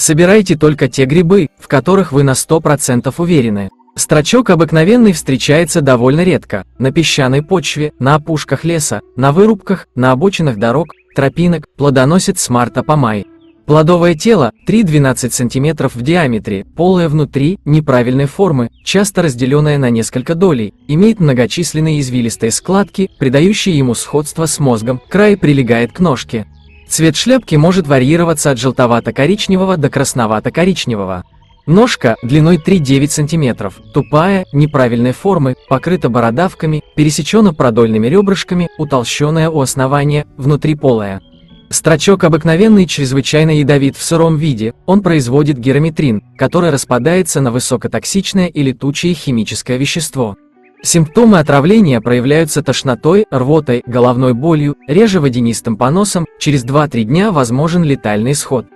Собирайте только те грибы, в которых вы на 100% уверены. Строчок обыкновенный встречается довольно редко, на песчаной почве, на опушках леса, на вырубках, на обочинах дорог, тропинок, плодоносит с марта по май. Плодовое тело 3-12 см в диаметре, полое внутри, неправильной формы, часто разделенное на несколько долей, имеет многочисленные извилистые складки, придающие ему сходство с мозгом, край прилегает к ножке. Цвет шляпки может варьироваться от желтовато-коричневого до красновато-коричневого. Ножка, длиной 3-9 см, тупая, неправильной формы, покрыта бородавками, пересечена продольными ребрышками, утолщенная у основания, внутри полая. Строчок обыкновенный чрезвычайно ядовит в сыром виде, он производит герометрин, который распадается на высокотоксичное и летучее химическое вещество. Симптомы отравления проявляются тошнотой, рвотой, головной болью, реже водянистым поносом, через 2-3 дня возможен летальный исход.